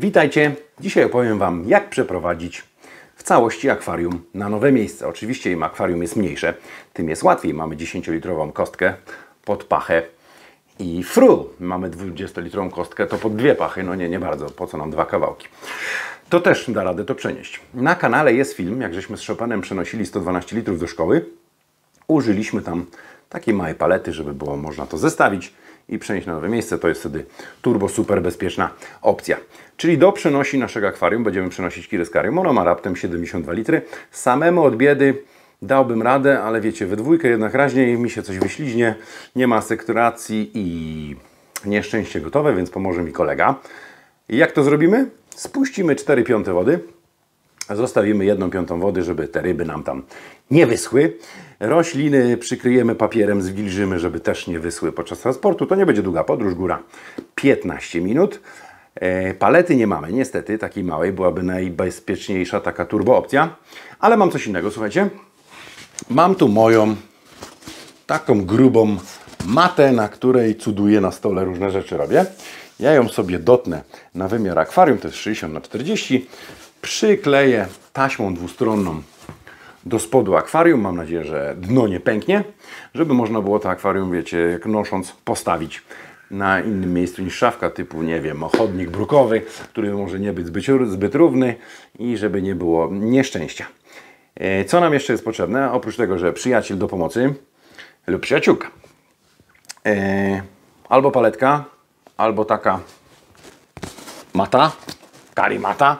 Witajcie! Dzisiaj opowiem Wam, jak przeprowadzić w całości akwarium na nowe miejsce. Oczywiście im akwarium jest mniejsze, tym jest łatwiej. Mamy 10-litrową kostkę pod pachę i frul. Mamy 20-litrową kostkę, to pod dwie pachy. No nie, nie bardzo. Po co nam dwa kawałki? To też da radę to przenieść. Na kanale jest film, jak żeśmy z Chopinem przenosili 112 litrów do szkoły. Użyliśmy tam takiej małej palety, żeby było można to zestawić i przenieść na nowe miejsce. To jest wtedy turbo super bezpieczna opcja. Czyli do przenosi naszego akwarium będziemy przenosić kireskarium. Ono ma raptem 72 litry. Samemu od biedy dałbym radę, ale wiecie, we dwójkę jednak raźniej mi się coś wyśliźnie, nie ma sekturacji i nieszczęście gotowe, więc pomoże mi kolega. I jak to zrobimy? Spuścimy 4 piąte wody, Zostawimy jedną piątą wody, żeby te ryby nam tam nie wyschły. Rośliny przykryjemy papierem, zwilżymy, żeby też nie wyschły podczas transportu. To nie będzie długa podróż, góra 15 minut. E, palety nie mamy, niestety, takiej małej. Byłaby najbezpieczniejsza taka turbo opcja. Ale mam coś innego, słuchajcie. Mam tu moją taką grubą matę, na której cuduję na stole, różne rzeczy robię. Ja ją sobie dotnę na wymiar akwarium, to jest 60 na 40 przykleję taśmą dwustronną do spodu akwarium. Mam nadzieję, że dno nie pęknie, żeby można było to akwarium, wiecie, nosząc postawić na innym miejscu niż szafka typu, nie wiem, chodnik brukowy, który może nie być zbyt, zbyt równy i żeby nie było nieszczęścia. E, co nam jeszcze jest potrzebne? Oprócz tego, że przyjaciel do pomocy lub przyjaciółka. E, albo paletka, albo taka mata, karimata,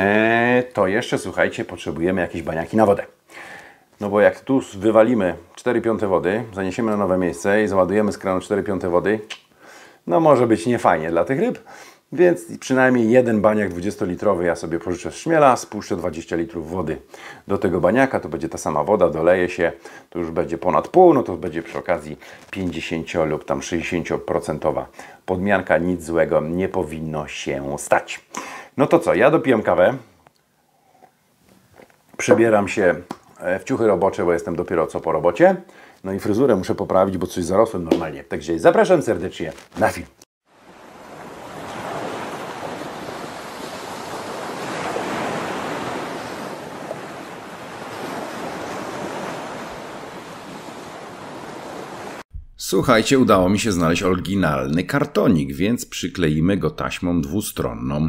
E, to jeszcze, słuchajcie, potrzebujemy jakieś baniaki na wodę. No bo jak tu wywalimy 4 piąte wody, zaniesiemy na nowe miejsce i załadujemy z kranu 4 piąte wody, no może być niefajnie dla tych ryb, więc przynajmniej jeden baniak 20-litrowy ja sobie pożyczę z Śmiela, spuszczę 20 litrów wody do tego baniaka, to będzie ta sama woda, doleje się, to już będzie ponad pół, no to będzie przy okazji 50 lub tam 60% podmianka, nic złego nie powinno się stać. No to co, ja dopijam kawę, przebieram się e, w ciuchy robocze, bo jestem dopiero co po robocie. No i fryzurę muszę poprawić, bo coś zarosłem normalnie. Także zapraszam serdecznie na film. Słuchajcie, udało mi się znaleźć oryginalny kartonik, więc przykleimy go taśmą dwustronną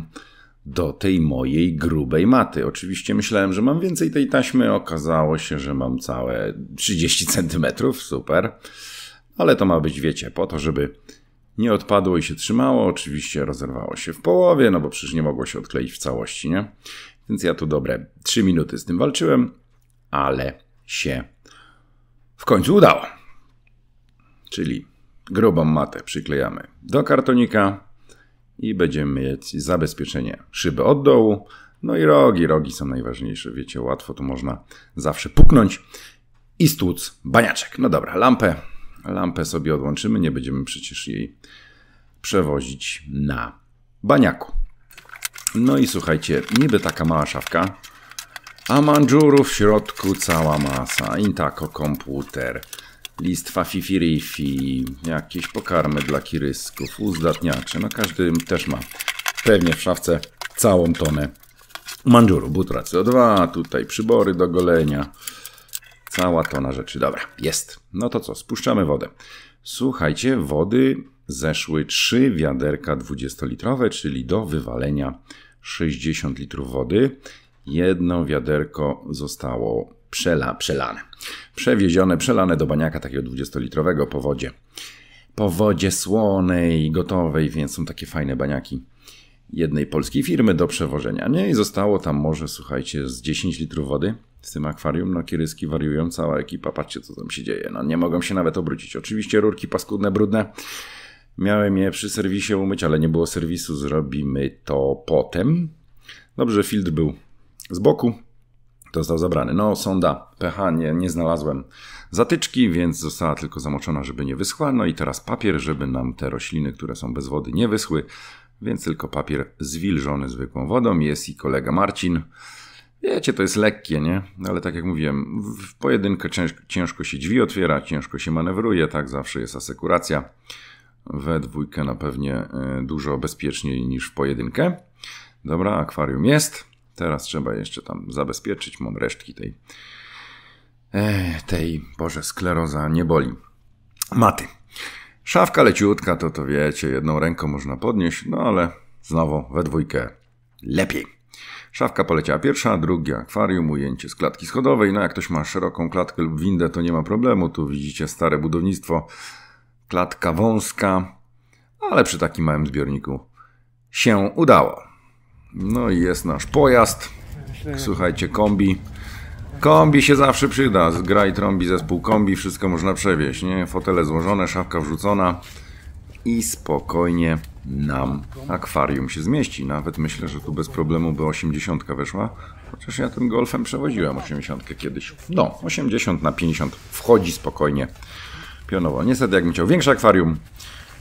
do tej mojej grubej maty. Oczywiście myślałem, że mam więcej tej taśmy, okazało się, że mam całe 30 centymetrów, super. Ale to ma być, wiecie, po to, żeby nie odpadło i się trzymało. Oczywiście rozerwało się w połowie, no bo przecież nie mogło się odkleić w całości, nie? Więc ja tu dobre 3 minuty z tym walczyłem, ale się w końcu udało. Czyli grubą matę przyklejamy do kartonika, i będziemy mieć zabezpieczenie szyby od dołu. No i rogi, rogi są najważniejsze, wiecie, łatwo to można zawsze puknąć i stłuc baniaczek. No dobra, lampę, lampę sobie odłączymy, nie będziemy przecież jej przewozić na baniaku. No i słuchajcie, niby taka mała szafka, a mandżurów w środku cała masa. Intako komputer, Listwa fifirifi, jakieś pokarmy dla kirysków, uzdatniacze. No każdy też ma pewnie w szafce całą tonę manżuru, butra CO2, tutaj przybory do golenia. Cała tona rzeczy. Dobra, jest. No to co, spuszczamy wodę. Słuchajcie, wody zeszły 3 wiaderka 20-litrowe, czyli do wywalenia 60 litrów wody. Jedno wiaderko zostało przela, przelane. Przewiezione, przelane do baniaka takiego 20-litrowego po wodzie. Po wodzie słonej, gotowej, więc są takie fajne baniaki jednej polskiej firmy do przewożenia. Nie, i zostało tam może, słuchajcie, z 10 litrów wody w tym akwarium. No, kieryski wariują, cała ekipa, patrzcie co tam się dzieje. No, nie mogą się nawet obrócić. Oczywiście rurki paskudne, brudne. Miałem je przy serwisie umyć, ale nie było serwisu. Zrobimy to potem. Dobrze, filtr był z boku. Został zabrany. No, sonda pH nie, nie znalazłem zatyczki, więc została tylko zamoczona, żeby nie wyschła. No i teraz papier, żeby nam te rośliny, które są bez wody, nie wyschły. Więc tylko papier zwilżony zwykłą wodą. Jest i kolega Marcin. Wiecie, to jest lekkie, nie? Ale tak jak mówiłem, w pojedynkę ciężko się drzwi otwiera, ciężko się manewruje, tak zawsze jest asekuracja. We dwójkę na pewnie e, dużo bezpieczniej niż w pojedynkę. Dobra, akwarium jest. Teraz trzeba jeszcze tam zabezpieczyć. Mam resztki tej, e, tej, boże, skleroza nie boli. Maty. Szafka leciutka, to to wiecie, jedną ręką można podnieść, no ale znowu we dwójkę lepiej. Szafka poleciała pierwsza, drugie akwarium, ujęcie z klatki schodowej. No jak ktoś ma szeroką klatkę lub windę, to nie ma problemu. Tu widzicie stare budownictwo, klatka wąska, ale przy takim małym zbiorniku się udało. No i jest nasz pojazd. Słuchajcie, kombi. Kombi się zawsze przyda. Zgraj, i trąbi zespół kombi, wszystko można przewieźć, nie? Fotele złożone, szafka wrzucona i spokojnie nam akwarium się zmieści. Nawet myślę, że tu bez problemu by 80 weszła, chociaż ja tym golfem przewoziłem 80 kiedyś. No, 80 na 50 wchodzi spokojnie pionowo. Niestety, jakbym chciał większe akwarium,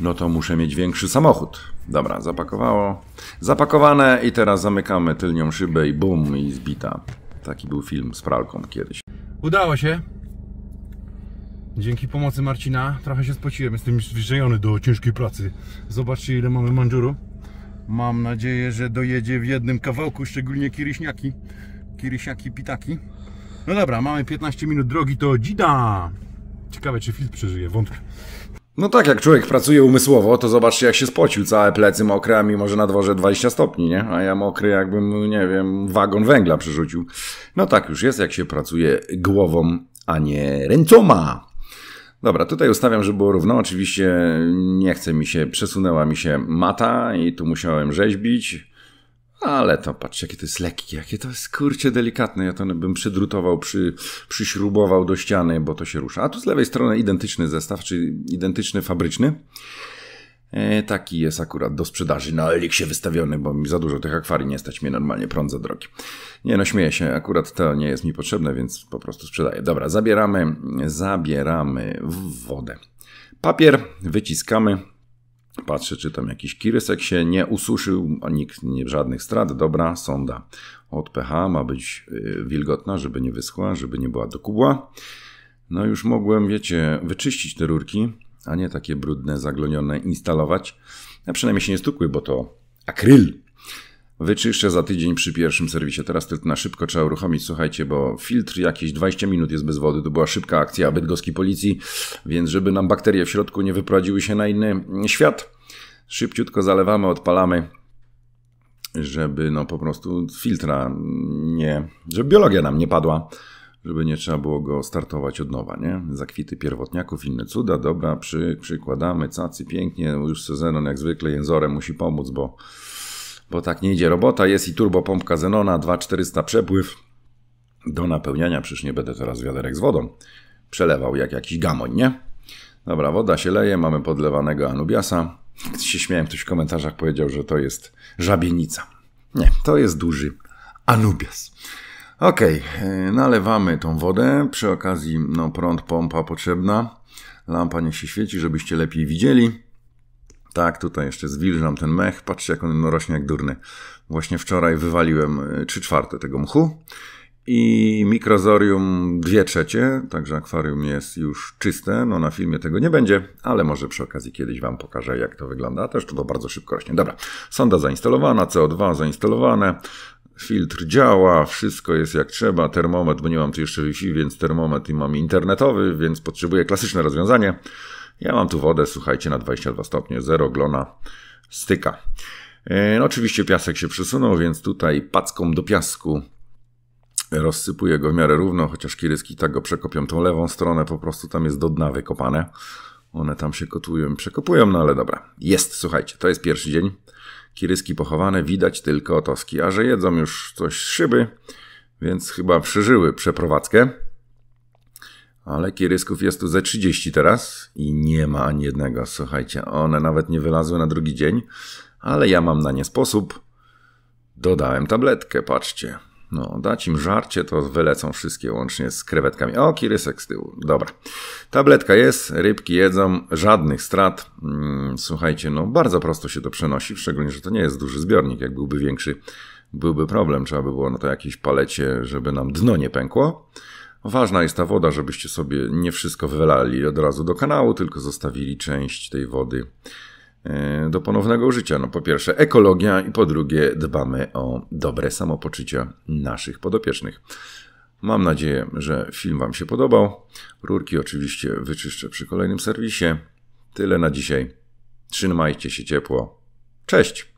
no to muszę mieć większy samochód. Dobra, zapakowało. Zapakowane i teraz zamykamy tylnią szybę i bum, i zbita. Taki był film z pralką kiedyś. Udało się. Dzięki pomocy Marcina trochę się spociłem. Jestem zwyczajony do ciężkiej pracy. Zobaczcie ile mamy manżuru. Mam nadzieję, że dojedzie w jednym kawałku, szczególnie kiriśniaki. kiriśniaki, pitaki. No dobra, mamy 15 minut drogi, to dzida! Ciekawe, czy filtr przeżyje, wątpię. No tak, jak człowiek pracuje umysłowo, to zobaczcie jak się spocił, całe plecy mokre, a mimo że na dworze 20 stopni, nie? A ja mokry jakbym, no nie wiem, wagon węgla przerzucił. No tak już jest, jak się pracuje głową, a nie ręcoma. Dobra, tutaj ustawiam, żeby było równo. Oczywiście nie chce mi się, przesunęła mi się mata i tu musiałem rzeźbić. Ale to patrzcie, jakie to jest lekkie, jakie to jest kurcie delikatne. Ja to bym przydrutował, przy, przyśrubował do ściany, bo to się rusza. A tu z lewej strony identyczny zestaw, czyli identyczny fabryczny. E, taki jest akurat do sprzedaży na Eliksie wystawiony, bo mi za dużo tych akwarii nie stać mnie normalnie, prąd za drogi. Nie no, śmieję się, akurat to nie jest mi potrzebne, więc po prostu sprzedaję. Dobra, zabieramy, zabieramy wodę. Papier wyciskamy Patrzę, czy tam jakiś kirysek się nie ususzył, a nikt nie, żadnych strat. Dobra, sonda od pH ma być y, wilgotna, żeby nie wyschła, żeby nie była do kubła. No już mogłem, wiecie, wyczyścić te rurki, a nie takie brudne, zaglonione instalować. A przynajmniej się nie stukły, bo to akryl Wyczyszczę za tydzień przy pierwszym serwisie. Teraz tylko na szybko trzeba uruchomić, słuchajcie, bo filtr jakieś 20 minut jest bez wody. To była szybka akcja bydgoskiej policji, więc żeby nam bakterie w środku nie wyprowadziły się na inny świat, szybciutko zalewamy, odpalamy, żeby no po prostu filtra nie, żeby biologia nam nie padła żeby nie trzeba było go startować od nowa, nie? Zakwity pierwotniaków, inne cuda, dobra, przy, przykładamy, cacy, pięknie, już sezon jak zwykle jęzorem musi pomóc, bo bo tak nie idzie robota. Jest i turbopompka Zenona, 2400 przepływ do napełniania. Przecież nie będę teraz wiaderek z wodą przelewał jak jakiś gamoń, nie? Dobra, woda się leje, mamy podlewanego Anubiasa. Gdy się śmiałem, ktoś w komentarzach powiedział, że to jest żabienica. Nie, to jest duży Anubias. Ok, nalewamy tą wodę. Przy okazji, no, prąd, pompa potrzebna. Lampa niech się świeci, żebyście lepiej widzieli. Tak, tutaj jeszcze zwilżam ten mech. Patrzcie, jak on rośnie jak durny. Właśnie wczoraj wywaliłem 3 y, czwarte tego mchu i mikrozorium 2 trzecie, także akwarium jest już czyste. No na filmie tego nie będzie, ale może przy okazji kiedyś Wam pokażę, jak to wygląda. Też to bardzo szybko rośnie. Dobra, sonda zainstalowana, CO2 zainstalowane, filtr działa, wszystko jest jak trzeba, termometr, bo nie mam tu jeszcze Wi-Fi, więc termometr i mam internetowy, więc potrzebuję klasyczne rozwiązanie. Ja mam tu wodę, słuchajcie, na 22 stopnie, 0 glona styka. E, no oczywiście piasek się przesunął, więc tutaj packą do piasku rozsypuję go w miarę równo, chociaż kieryski tak go przekopią tą lewą stronę, po prostu tam jest do dna wykopane. One tam się kotują i przekopują, no ale dobra. Jest, słuchajcie, to jest pierwszy dzień. Kiryski pochowane, widać tylko otoski, a że jedzą już coś z szyby, więc chyba przeżyły przeprowadzkę. Ale kierysków jest tu ze 30 teraz i nie ma ani jednego. Słuchajcie, one nawet nie wylazły na drugi dzień, ale ja mam na nie sposób. Dodałem tabletkę, patrzcie. No, dać im żarcie, to wylecą wszystkie łącznie z krewetkami. O, kirysek z tyłu. Dobra. Tabletka jest, rybki jedzą, żadnych strat. Mm, słuchajcie, no bardzo prosto się to przenosi, szczególnie, że to nie jest duży zbiornik. Jak byłby większy, byłby problem. Trzeba by było na to jakieś palecie, żeby nam dno nie pękło. Ważna jest ta woda, żebyście sobie nie wszystko wylali od razu do kanału, tylko zostawili część tej wody e, do ponownego użycia. No po pierwsze ekologia i po drugie dbamy o dobre samopoczucie naszych podopiecznych. Mam nadzieję, że film Wam się podobał. Rurki oczywiście wyczyszczę przy kolejnym serwisie. Tyle na dzisiaj. Trzymajcie się ciepło. Cześć!